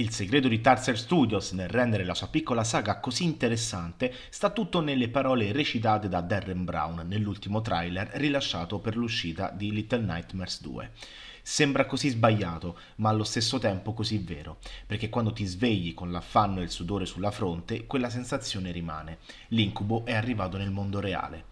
Il segreto di Tarser Studios nel rendere la sua piccola saga così interessante sta tutto nelle parole recitate da Darren Brown nell'ultimo trailer rilasciato per l'uscita di Little Nightmares 2. Sembra così sbagliato, ma allo stesso tempo così vero, perché quando ti svegli con l'affanno e il sudore sulla fronte, quella sensazione rimane. L'incubo è arrivato nel mondo reale.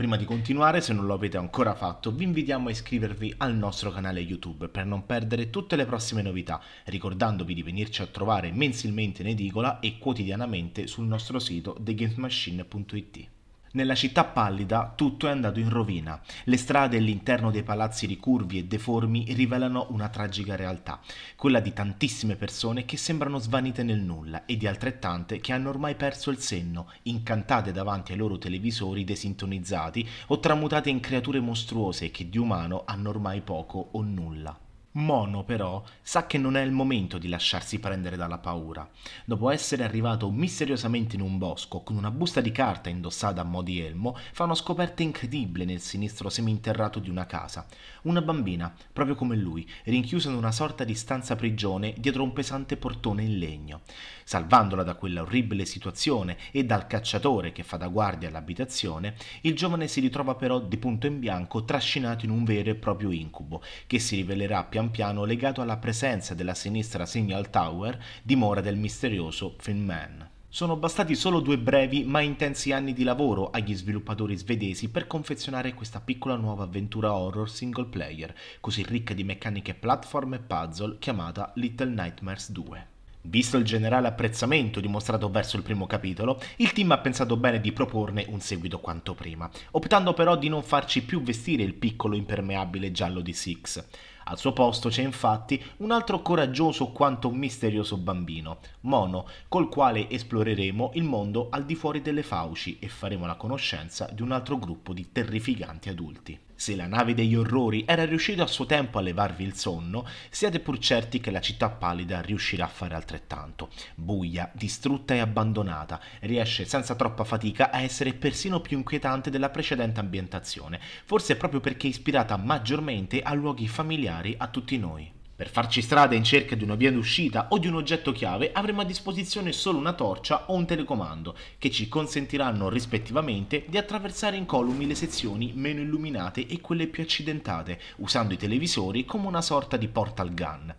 Prima di continuare, se non lo avete ancora fatto, vi invitiamo a iscrivervi al nostro canale YouTube per non perdere tutte le prossime novità, ricordandovi di venirci a trovare mensilmente in edicola e quotidianamente sul nostro sito thegamesmachine.it. Nella città pallida tutto è andato in rovina. Le strade e l'interno dei palazzi ricurvi e deformi rivelano una tragica realtà, quella di tantissime persone che sembrano svanite nel nulla e di altrettante che hanno ormai perso il senno, incantate davanti ai loro televisori desintonizzati o tramutate in creature mostruose che di umano hanno ormai poco o nulla. Mono però sa che non è il momento di lasciarsi prendere dalla paura. Dopo essere arrivato misteriosamente in un bosco con una busta di carta indossata a mo' di elmo, fa una scoperta incredibile nel sinistro seminterrato di una casa. Una bambina, proprio come lui, rinchiusa in una sorta di stanza prigione dietro un pesante portone in legno. Salvandola da quella orribile situazione e dal cacciatore che fa da guardia all'abitazione, il giovane si ritrova però di punto in bianco trascinato in un vero e proprio incubo, che si rivelerà più pian piano legato alla presenza della sinistra Signal Tower, dimora del misterioso Finn Man. Sono bastati solo due brevi ma intensi anni di lavoro agli sviluppatori svedesi per confezionare questa piccola nuova avventura horror single player, così ricca di meccaniche platform e puzzle chiamata Little Nightmares 2. Visto il generale apprezzamento dimostrato verso il primo capitolo, il team ha pensato bene di proporne un seguito quanto prima, optando però di non farci più vestire il piccolo impermeabile giallo di Six. Al suo posto c'è infatti un altro coraggioso quanto misterioso bambino, Mono, col quale esploreremo il mondo al di fuori delle fauci e faremo la conoscenza di un altro gruppo di terrificanti adulti. Se la nave degli orrori era riuscita a suo tempo a levarvi il sonno, siate pur certi che la città pallida riuscirà a fare altrettanto. Buia, distrutta e abbandonata, riesce senza troppa fatica a essere persino più inquietante della precedente ambientazione, forse proprio perché ispirata maggiormente a luoghi familiari a tutti noi. Per farci strada in cerca di una via d'uscita o di un oggetto chiave avremo a disposizione solo una torcia o un telecomando che ci consentiranno rispettivamente di attraversare incolumi le sezioni meno illuminate e quelle più accidentate usando i televisori come una sorta di portal gun.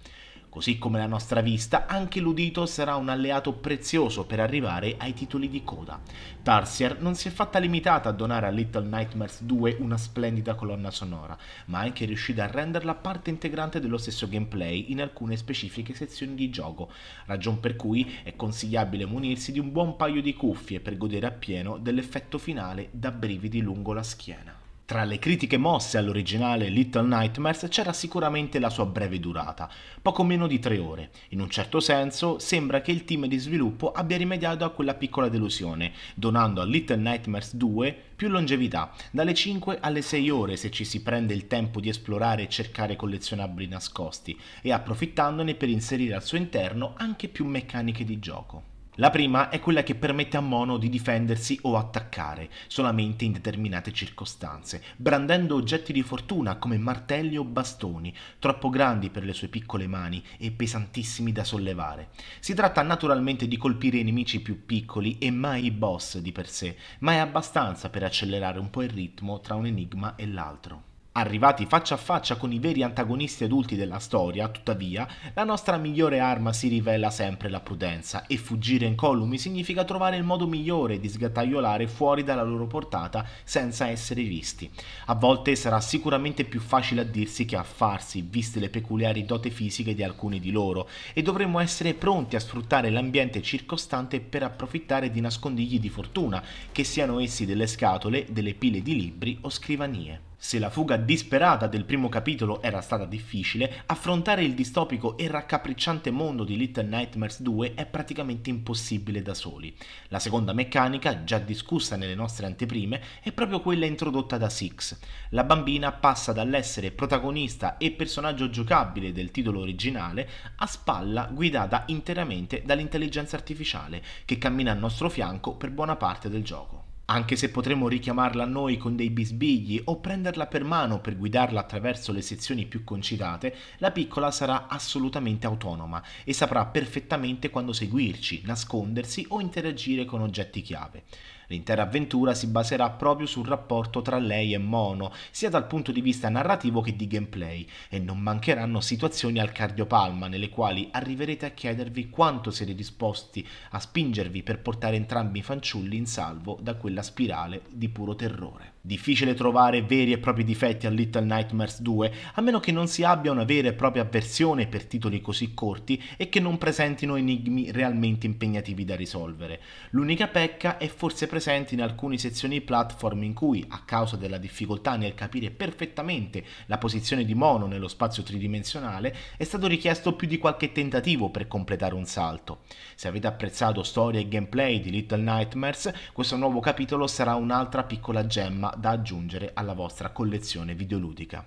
Così come la nostra vista, anche l'udito sarà un alleato prezioso per arrivare ai titoli di coda. Tarsier non si è fatta limitata a donare a Little Nightmares 2 una splendida colonna sonora, ma è anche riuscita a renderla parte integrante dello stesso gameplay in alcune specifiche sezioni di gioco, ragion per cui è consigliabile munirsi di un buon paio di cuffie per godere appieno dell'effetto finale da brividi lungo la schiena. Tra le critiche mosse all'originale Little Nightmares c'era sicuramente la sua breve durata, poco meno di tre ore. In un certo senso sembra che il team di sviluppo abbia rimediato a quella piccola delusione, donando a Little Nightmares 2 più longevità, dalle 5 alle 6 ore se ci si prende il tempo di esplorare e cercare collezionabili nascosti, e approfittandone per inserire al suo interno anche più meccaniche di gioco. La prima è quella che permette a Mono di difendersi o attaccare solamente in determinate circostanze, brandendo oggetti di fortuna come martelli o bastoni, troppo grandi per le sue piccole mani e pesantissimi da sollevare. Si tratta naturalmente di colpire i nemici più piccoli e mai i boss di per sé, ma è abbastanza per accelerare un po' il ritmo tra un enigma e l'altro. Arrivati faccia a faccia con i veri antagonisti adulti della storia, tuttavia, la nostra migliore arma si rivela sempre la prudenza e fuggire incolumi significa trovare il modo migliore di sgattaiolare fuori dalla loro portata senza essere visti. A volte sarà sicuramente più facile a dirsi che a farsi, viste le peculiari dote fisiche di alcuni di loro, e dovremmo essere pronti a sfruttare l'ambiente circostante per approfittare di nascondigli di fortuna, che siano essi delle scatole, delle pile di libri o scrivanie. Se la fuga disperata del primo capitolo era stata difficile, affrontare il distopico e raccapricciante mondo di Little Nightmares 2 è praticamente impossibile da soli. La seconda meccanica, già discussa nelle nostre anteprime, è proprio quella introdotta da Six. La bambina passa dall'essere protagonista e personaggio giocabile del titolo originale a spalla guidata interamente dall'intelligenza artificiale, che cammina al nostro fianco per buona parte del gioco. Anche se potremmo richiamarla a noi con dei bisbigli o prenderla per mano per guidarla attraverso le sezioni più concitate, la piccola sarà assolutamente autonoma e saprà perfettamente quando seguirci, nascondersi o interagire con oggetti chiave. L'intera avventura si baserà proprio sul rapporto tra lei e Mono, sia dal punto di vista narrativo che di gameplay, e non mancheranno situazioni al cardiopalma nelle quali arriverete a chiedervi quanto siete disposti a spingervi per portare entrambi i fanciulli in salvo da quella spirale di puro terrore. Difficile trovare veri e propri difetti a Little Nightmares 2, a meno che non si abbia una vera e propria avversione per titoli così corti e che non presentino enigmi realmente impegnativi da risolvere. L'unica pecca è forse presente presenti in alcune sezioni platform in cui, a causa della difficoltà nel capire perfettamente la posizione di Mono nello spazio tridimensionale, è stato richiesto più di qualche tentativo per completare un salto. Se avete apprezzato storia e gameplay di Little Nightmares, questo nuovo capitolo sarà un'altra piccola gemma da aggiungere alla vostra collezione videoludica.